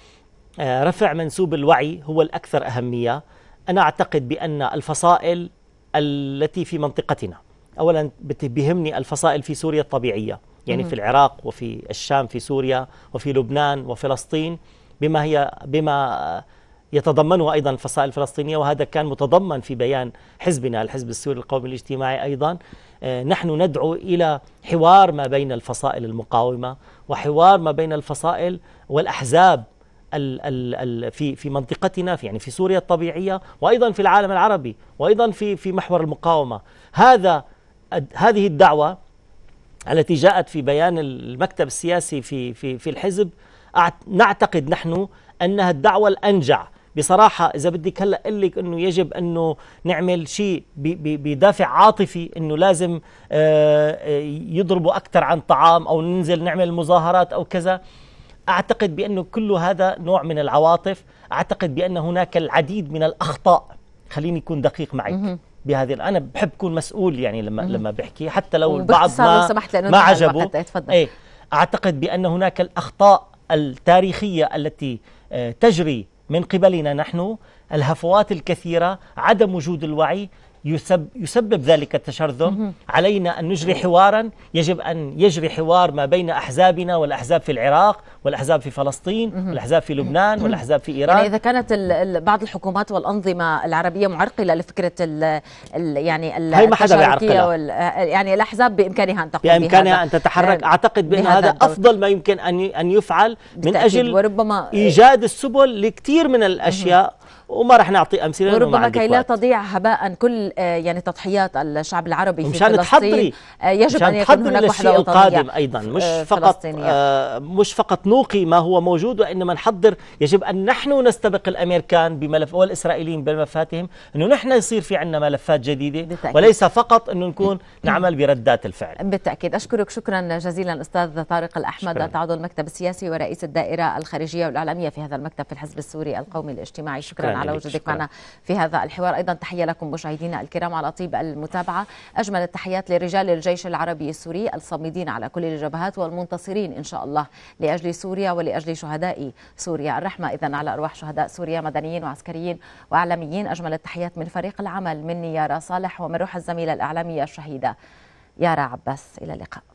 رفع منسوب الوعي هو الأكثر أهمية أنا أعتقد بأن الفصائل التي في منطقتنا اولا بيهمني الفصائل في سوريا الطبيعيه يعني مم. في العراق وفي الشام في سوريا وفي لبنان وفلسطين بما هي بما يتضمنها ايضا الفصائل الفلسطينيه وهذا كان متضمن في بيان حزبنا الحزب السوري القومي الاجتماعي ايضا آه، نحن ندعو الى حوار ما بين الفصائل المقاومه وحوار ما بين الفصائل والاحزاب ال ال ال في في منطقتنا في يعني في سوريا الطبيعيه وايضا في العالم العربي وايضا في في محور المقاومه هذا هذه الدعوة التي جاءت في بيان المكتب السياسي في في في الحزب نعتقد نحن انها الدعوه الانجع بصراحه اذا بدك هلا اقول لك انه يجب انه نعمل شيء بدافع عاطفي انه لازم آه، آه، يضربوا اكثر عن طعام او ننزل نعمل مظاهرات او كذا اعتقد بانه كل هذا نوع من العواطف اعتقد بان هناك العديد من الاخطاء خليني اكون دقيق معك بهذه انا بحب اكون مسؤول يعني لما مم. لما بحكي حتى لو البعض ما لو ما عجبه ايه اعتقد بان هناك الاخطاء التاريخيه التي آه، تجري من قبلنا نحن الهفوات الكثيره عدم وجود الوعي يسب يسبب ذلك التشرذم علينا أن نجري حوارا يجب أن يجري حوار ما بين أحزابنا والأحزاب في العراق والأحزاب في فلسطين والأحزاب في لبنان والأحزاب في يعني إيران يعني إذا كانت بعض الحكومات والأنظمة العربية معرقلة لفكرة الـ الـ يعني ال هي ما حدا بيعرقلها يعني الأحزاب بإمكانها أن تقوم بإمكانها أن تتحرك أعتقد بأن هذا الدور. أفضل ما يمكن أن أن يفعل من أجل وربما إيجاد السبل لكثير من الأشياء وما راح نعطي امثله وربما كي لا تضيع هباء كل آه، يعني تضحيات الشعب العربي في فلسطين آه، يجب ان يكون هناك وحده القادم ايضا آه، مش فقط مش فقط نوقي ما هو موجود وانما نحضر يجب ان نحن نستبق الامريكان بملف والاسرائيليين بملفاتهم انه نحن يصير في عندنا ملفات جديده بالتأكيد. وليس فقط انه نكون نعمل بردات الفعل بالتاكيد اشكرك شكرا جزيلا استاذ طارق الاحمد عضو المكتب السياسي ورئيس الدائره الخارجيه والاعلاميه في هذا المكتب في الحزب السوري القومي الاجتماعي شكرا, شكرا. على يعني وجودك معنا في هذا الحوار أيضا تحية لكم مشاهدينا الكرام على طيب المتابعة أجمل التحيات لرجال الجيش العربي السوري الصامدين على كل الجبهات والمنتصرين إن شاء الله لأجل سوريا ولأجل شهداء سوريا الرحمة إذا على أرواح شهداء سوريا مدنيين وعسكريين وإعلاميين أجمل التحيات من فريق العمل مني يارا صالح ومن روح الزميلة الإعلامية الشهيدة يارا عباس إلى اللقاء